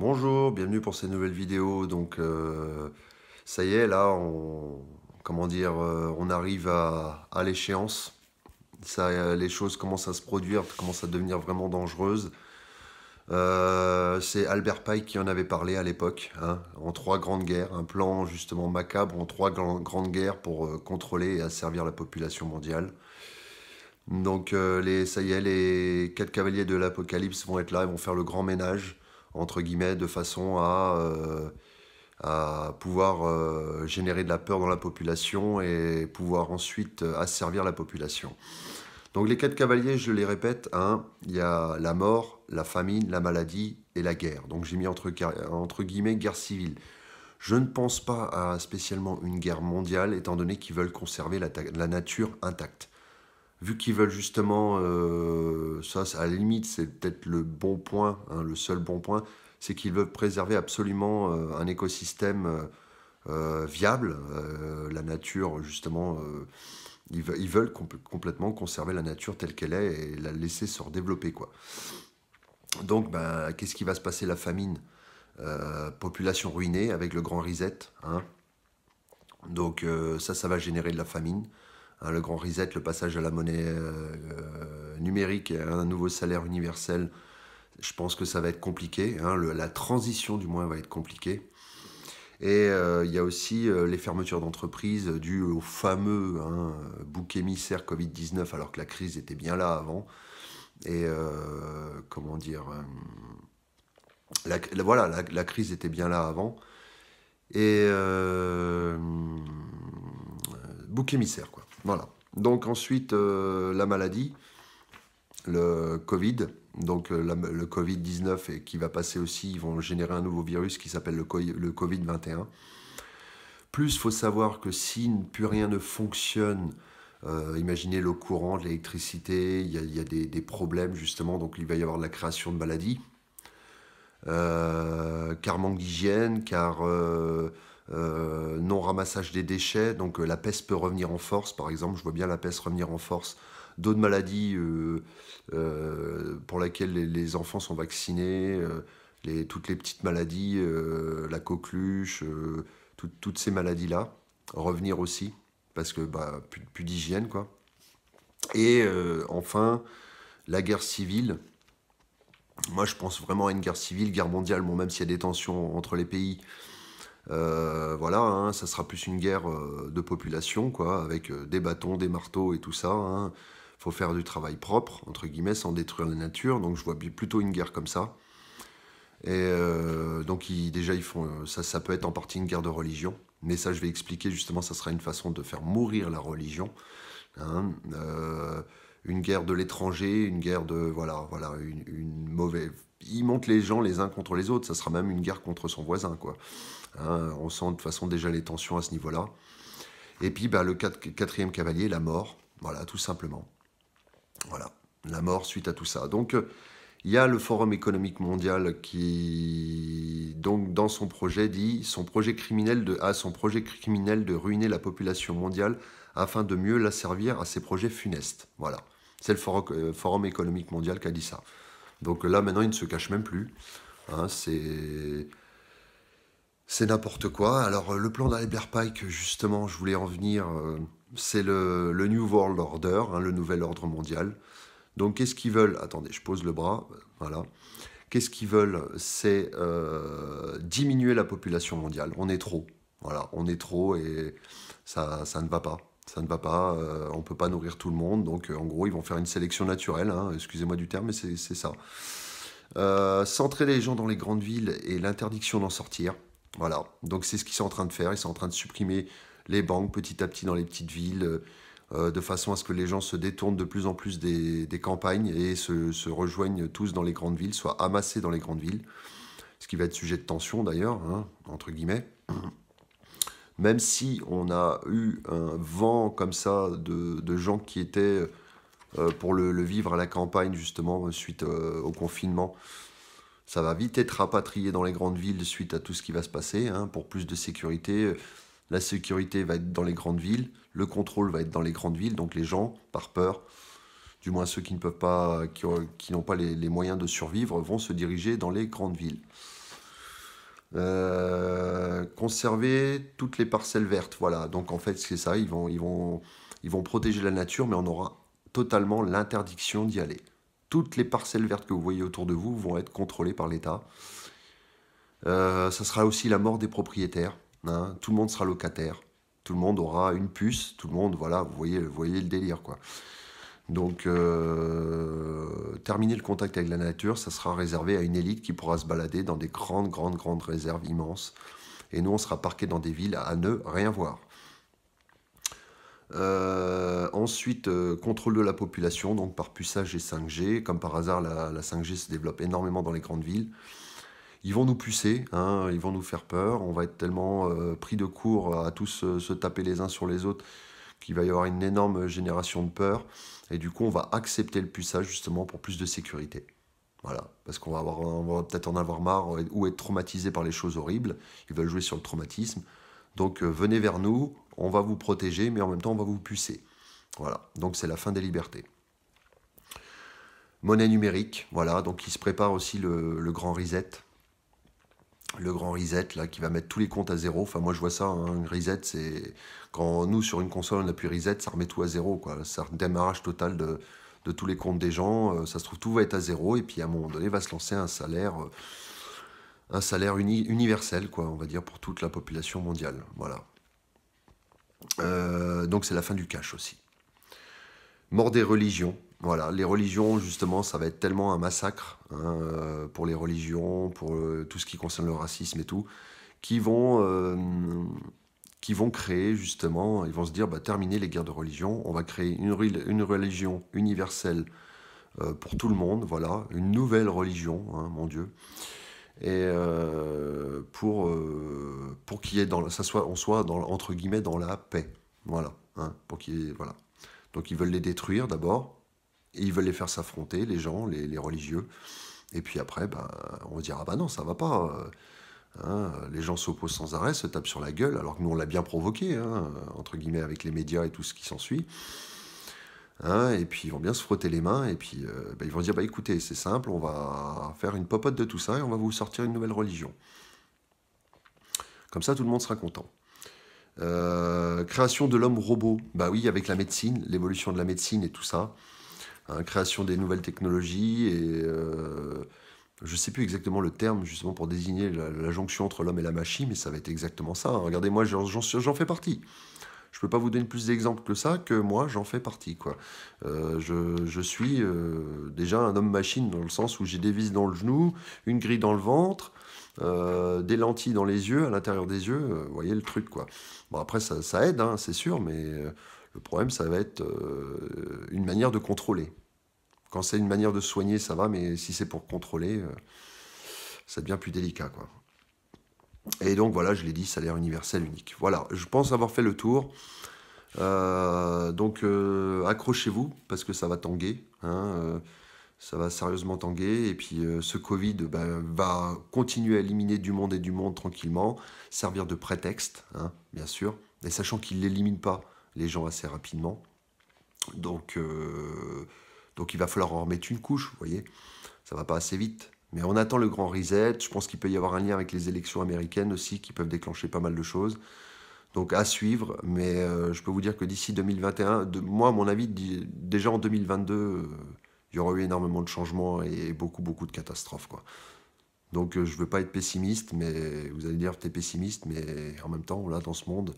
Bonjour, bienvenue pour cette nouvelle vidéo. Donc euh, ça y est, là, on, comment dire, euh, on arrive à, l'échéance. Ça, les choses commencent à se produire, commencent à devenir vraiment dangereuses. Euh, c'est Albert Pike qui en avait parlé à l'époque, hein, en trois grandes guerres, un plan justement macabre en trois grandes guerres pour contrôler et asservir la population mondiale. Donc les, ça y est, les quatre cavaliers de l'Apocalypse vont être là, ils vont faire le grand ménage entre guillemets, de façon à, euh, pouvoir euh, générer de la peur dans la population et pouvoir ensuite euh, asservir la population. Donc les quatre cavaliers, je les répète, hein, il y a la mort, la famine, la maladie et la guerre. Donc j'ai mis entre, guillemets guerre civile. Je ne pense pas à spécialement une guerre mondiale, étant donné qu'ils veulent conserver la nature intacte vu qu'ils veulent justement, euh, ça, à la limite, c'est peut-être le bon point, hein, le seul bon point, c'est qu'ils veulent préserver absolument euh, un écosystème euh, viable, la nature, justement. Ils, veulent complètement conserver la nature telle qu'elle est et la laisser se redévelopper, Donc, ben, qu'est-ce qui va se passer La famine, population ruinée avec le grand reset, hein. Donc, ça, ça va générer de la famine. Hein, le grand reset, le passage à la monnaie euh, numérique, un nouveau salaire universel, je pense que ça va être compliqué. Hein, la transition, du moins, va être compliquée. Et euh, il y a aussi euh, les fermetures d'entreprises dues au fameux hein, bouc émissaire Covid-19, alors que la crise était bien là avant. Et comment dire Voilà, la, crise était bien là avant. Et bouc émissaire, quoi. Voilà. Donc ensuite, euh, la maladie, le Covid, donc euh, le Covid-19 et qui va passer aussi, ils vont générer un nouveau virus qui s'appelle le, Covid-21. Plus, il faut savoir que si plus rien ne fonctionne, euh, imaginez l'eau courante, l'électricité, il y a, des, problèmes justement, donc il va y avoir de la création de maladies. car manque d'hygiène, car ramassage des déchets. Donc euh, la peste peut revenir en force, par exemple. Je vois bien la peste revenir en force. D'autres maladies euh, euh, pour lesquelles les, enfants sont vaccinés, les, toutes les petites maladies, la coqueluche, toutes ces maladies-là, revenir aussi, parce que bah, plus, plus d'hygiène, quoi. Et enfin, la guerre civile. Moi, je pense vraiment à une guerre civile, guerre mondiale, bon, même s'il y a des tensions entre les pays, euh, voilà, hein, ça sera plus une guerre euh, de population, quoi, avec euh, des bâtons, des marteaux et tout ça. Hein. Faut faire du travail propre, entre guillemets, sans détruire la nature. Donc je vois plutôt une guerre comme ça. Et donc déjà, ils font ça, ça peut être en partie une guerre de religion. Mais ça, je vais expliquer justement, ça sera une façon de faire mourir la religion. Hein une guerre de l'étranger, une guerre de voilà, voilà, une, mauvaise. Il monte les gens les uns contre les autres. Ça sera même une guerre contre son voisin, quoi. Hein, on sent de toute façon déjà les tensions à ce niveau-là. Et puis, bah, le quatrième cavalier, la mort. Voilà, tout simplement. Voilà, la mort suite à tout ça. Donc, il y a le Forum économique mondial qui, donc, dans son projet, dit son projet criminel de, ah, son projet criminel de ruiner la population mondiale afin de mieux la servir à ses projets funestes. Voilà. C'est le euh, forum, économique mondial qui a dit ça. Donc là, maintenant, il ne se cache même plus. Hein, c'est. n'importe quoi. Alors, le plan d'Albert Pike, justement, je voulais en venir, euh, c'est le, New World Order, hein, le nouvel ordre mondial. Donc, qu'est-ce qu'ils veulent Attendez, je pose le bras. Voilà. Qu'est-ce qu'ils veulent C'est euh, diminuer la population mondiale. On est trop. Voilà, on est trop et ça ne va pas ça ne va pas, euh, on ne peut pas nourrir tout le monde, donc euh, en gros ils vont faire une sélection naturelle, hein, excusez-moi du terme, mais c'est ça. Euh, centrer les gens dans les grandes villes et l'interdiction d'en sortir, voilà, donc c'est ce qu'ils sont en train de faire, ils sont en train de supprimer les banques petit à petit dans les petites villes, de façon à ce que les gens se détournent de plus en plus des, campagnes et se, rejoignent tous dans les grandes villes, soient amassés dans les grandes villes, ce qui va être sujet de tension d'ailleurs, hein, entre guillemets même si on a eu un vent comme ça de, gens qui étaient euh, pour le, vivre à la campagne, justement, suite euh, au confinement, ça va vite être rapatrié dans les grandes villes suite à tout ce qui va se passer, hein, pour plus de sécurité. La sécurité va être dans les grandes villes, le contrôle va être dans les grandes villes, donc les gens, par peur, du moins ceux qui ne pas, qui, n'ont pas les moyens de survivre, vont se diriger dans les grandes villes. Euh, conserver toutes les parcelles vertes. Voilà, donc en fait, c'est ça, ils vont, ils, vont, ils vont protéger la nature, mais on aura totalement l'interdiction d'y aller. Toutes les parcelles vertes que vous voyez autour de vous vont être contrôlées par l'État. Euh, ça sera aussi la mort des propriétaires. Hein. Tout le monde sera locataire. Tout le monde aura une puce. Tout le monde, voilà, vous voyez, vous voyez le délire, quoi. Donc, euh, terminer le contact avec la nature, ça sera réservé à une élite qui pourra se balader dans des grandes, grandes, grandes réserves immenses. Et nous, on sera parqués dans des villes à ne rien voir. Euh, ensuite, euh, contrôle de la population, donc par puçage et 5G. Comme par hasard, la, 5G se développe énormément dans les grandes villes. Ils vont nous pucer, hein, ils vont nous faire peur. On va être tellement pris de court à tous se taper les uns sur les autres qu'il va y avoir une énorme génération de peur. Et du coup, on va accepter le puissage justement pour plus de sécurité. Voilà, parce qu'on va, avoir, peut-être en avoir marre euh, ou être traumatisé par les choses horribles. Ils veulent jouer sur le traumatisme. Donc euh, venez vers nous, on va vous protéger, mais en même temps, on va vous pucer. Voilà, donc c'est la fin des libertés. Monnaie numérique, voilà, donc il se prépare aussi le, le grand reset le grand reset là qui va mettre tous les comptes à zéro. Enfin moi je vois ça, hein, un reset c'est quand nous sur une console on appuie reset, ça remet tout à zéro quoi. Ça démarrage total de, tous les comptes des gens. Euh, ça se trouve tout va être à zéro et puis à un moment donné va se lancer un salaire, euh, un salaire universel quoi, on va dire pour toute la population mondiale. Voilà. Euh, donc c'est la fin du cash aussi. Mort des religions. Voilà, les religions, justement, ça va être tellement un massacre hein, euh, pour les religions, pour euh, tout ce qui concerne le racisme et tout, qui vont, euh, qui vont créer, justement, ils vont se dire, bah, terminer les guerres de religion, on va créer une, une religion universelle pour tout le monde, voilà, une nouvelle religion, hein, mon Dieu. Et pour, pour dans, ça soit, on soit dans, entre guillemets dans la paix, voilà, hein, pour qu'il voilà. Donc ils veulent les détruire d'abord, et ils veulent les faire s'affronter, les gens, les, religieux. Et puis après, ben, on dira, ah ben non, ça va pas. Euh, hein. les gens s'opposent sans arrêt, se tapent sur la gueule, alors que nous, on l'a bien provoqué, hein, entre guillemets, avec les médias et tout ce qui s'ensuit. Hein. et puis ils vont bien se frotter les mains, et puis euh, ben, ils vont dire, bah écoutez, c'est simple, on va faire une popote de tout ça, et on va vous sortir une nouvelle religion. Comme ça, tout le monde sera content. Euh, création de l'homme robot, bah oui, avec la médecine, l'évolution de la médecine et tout ça. Hein, création des nouvelles technologies et euh, je ne sais plus exactement le terme justement pour désigner la, jonction entre l'homme et la machine, mais ça va être exactement ça. Hein. Regardez, moi j'en fais partie. Je ne peux pas vous donner plus d'exemples que ça, que moi j'en fais partie. Quoi. Euh, je, suis euh, déjà un homme-machine dans le sens où j'ai des vis dans le genou, une grille dans le ventre, des lentilles dans les yeux, à l'intérieur des yeux, vous voyez le truc quoi. Bon après ça, aide, hein, c'est sûr, mais le problème, ça va être euh, une manière de contrôler. Quand c'est une manière de soigner, ça va, mais si c'est pour contrôler, euh, ça devient plus délicat. Quoi. Et donc voilà, je l'ai dit, salaire universel unique. Voilà, je pense avoir fait le tour. Euh, donc accrochez-vous parce que ça va tanguer. Hein, ça va sérieusement tanguer. Et puis ce Covid ben, va continuer à éliminer du monde et du monde tranquillement, servir de prétexte, hein, bien sûr. mais sachant qu'il ne l'élimine pas, les gens assez rapidement. Donc, euh, donc il va falloir en remettre une couche, vous voyez. Ça va pas assez vite. Mais on attend le grand reset. Je pense qu'il peut y avoir un lien avec les élections américaines aussi, qui peuvent déclencher pas mal de choses. Donc à suivre, mais euh, je peux vous dire que d'ici 2021, de, moi mon avis, déjà en 2022, euh, il y aura eu énormément de changements et beaucoup, beaucoup de catastrophes. Quoi. Donc je veux pas être pessimiste, mais vous allez dire, tu es pessimiste, mais en même temps, là, dans ce monde,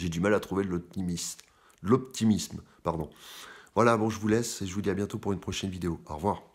j'ai du mal à trouver l'optimisme. L'optimisme, pardon. Voilà, bon, je vous laisse et je vous dis à bientôt pour une prochaine vidéo. Au revoir.